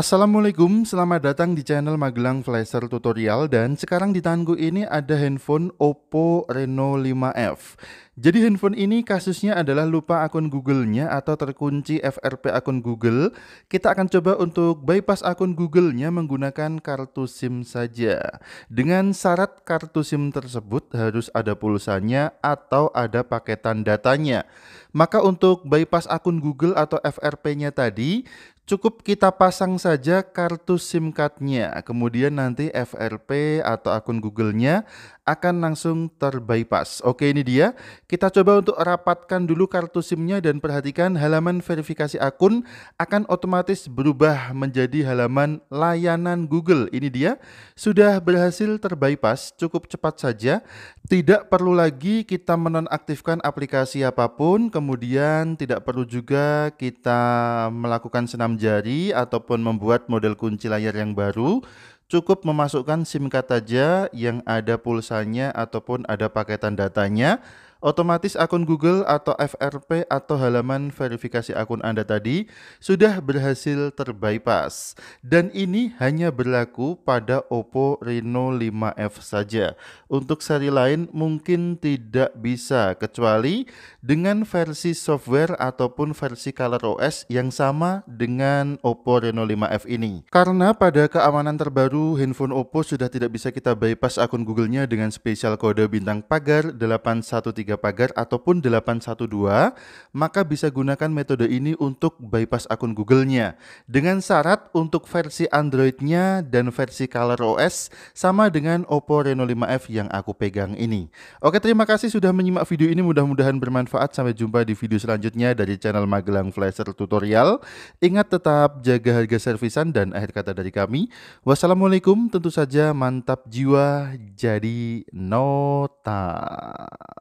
Assalamualaikum, selamat datang di channel Magelang Flasher Tutorial dan sekarang di tanganku ini ada handphone Oppo Reno 5F. Jadi handphone ini kasusnya adalah lupa akun Google-nya atau terkunci FRP akun Google. Kita akan coba untuk bypass akun Google-nya menggunakan kartu SIM saja. Dengan syarat kartu SIM tersebut harus ada pulsanya atau ada paketan datanya. Maka untuk bypass akun Google atau FRP-nya tadi, Cukup kita pasang saja kartu SIM card-nya, kemudian nanti FRP atau akun Google-nya akan langsung terbypass. Oke ini dia, kita coba untuk rapatkan dulu kartu SIM-nya dan perhatikan halaman verifikasi akun akan otomatis berubah menjadi halaman layanan Google. Ini dia, sudah berhasil terbypass cukup cepat saja, tidak perlu lagi kita menonaktifkan aplikasi apapun, kemudian tidak perlu juga kita melakukan senam jari ataupun membuat model kunci layar yang baru Cukup memasukkan SIM card saja yang ada pulsanya ataupun ada paketan datanya. Otomatis akun Google atau FRP atau halaman verifikasi akun Anda tadi sudah berhasil terbypass. Dan ini hanya berlaku pada Oppo Reno 5F saja. Untuk seri lain mungkin tidak bisa kecuali dengan versi software ataupun versi color OS yang sama dengan Oppo Reno 5F ini. Karena pada keamanan terbaru lalu, handphone Oppo sudah tidak bisa kita bypass akun Google-nya dengan spesial kode bintang pagar 813 pagar ataupun 812, maka bisa gunakan metode ini untuk bypass akun Google-nya. Dengan syarat untuk versi Android-nya dan versi Color OS sama dengan Oppo Reno 5F yang aku pegang ini. Oke, terima kasih sudah menyimak video ini, mudah-mudahan bermanfaat. Sampai jumpa di video selanjutnya dari channel Magelang Flasher Tutorial. Ingat tetap jaga harga servisan dan akhir kata dari kami. Wassalamualaikum Assalamualaikum, tentu saja mantap jiwa jadi nota.